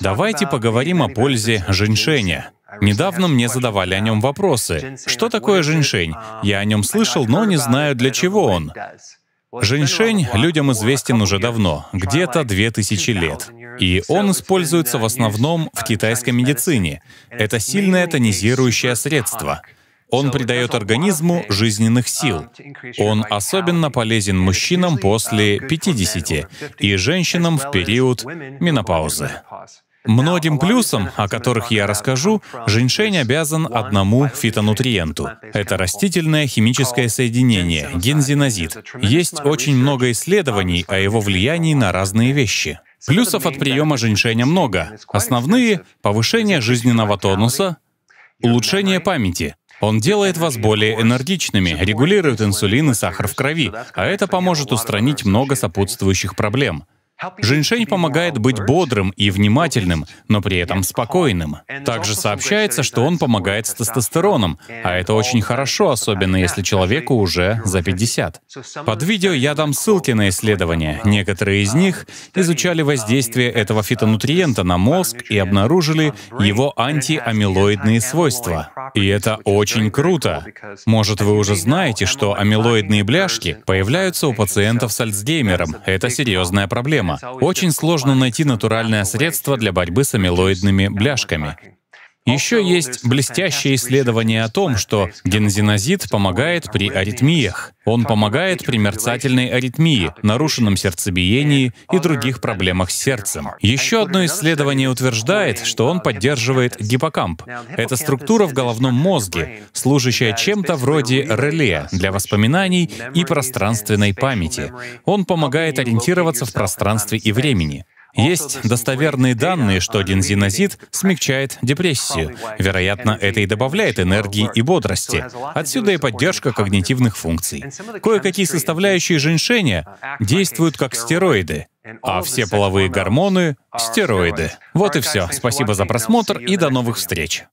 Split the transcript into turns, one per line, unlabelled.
Давайте поговорим о пользе женьшеня. А Недавно мне задавали о нем вопросы. Что такое женьшень? А, Я о нем а слышал, но не знаю, для чего он. Женьшень людям известен уже давно, где-то 2000 лет. И он используется в основном в uh, китайской медицине. Это сильное тонизирующее средство — он придает организму жизненных сил. Он особенно полезен мужчинам после 50 и женщинам в период менопаузы. Многим плюсам, о которых я расскажу, женьшень обязан одному фитонутриенту. Это растительное химическое соединение, гензинозид. Есть очень много исследований о его влиянии на разные вещи. Плюсов от приема женьшеня много. Основные — повышение жизненного тонуса, улучшение памяти, он делает вас более энергичными, регулирует инсулин и сахар в крови, а это поможет устранить много сопутствующих проблем. Женьшень помогает быть бодрым и внимательным, но при этом спокойным. Также сообщается, что он помогает с тестостероном, а это очень хорошо, особенно если человеку уже за 50. Под видео я дам ссылки на исследования. Некоторые из них изучали воздействие этого фитонутриента на мозг и обнаружили его антиамилоидные свойства. И это очень круто. Может, вы уже знаете, что амилоидные бляшки появляются у пациентов с Альцгеймером. Это серьезная проблема. Очень сложно найти натуральное средство для борьбы с амилоидными бляшками. Еще есть блестящее исследование о том, что гензинозид помогает при аритмиях. Он помогает при мерцательной аритмии, нарушенном сердцебиении и других проблемах с сердцем. Еще одно исследование утверждает, что он поддерживает гиппокамп. Это структура в головном мозге, служащая чем-то вроде реле для воспоминаний и пространственной памяти. Он помогает ориентироваться в пространстве и времени. Есть достоверные данные, что бензинозид смягчает депрессию. Вероятно, это и добавляет энергии и бодрости. Отсюда и поддержка когнитивных функций. Кое-какие составляющие женьшеня действуют как стероиды, а все половые гормоны — стероиды. Вот и все. Спасибо за просмотр и до новых встреч.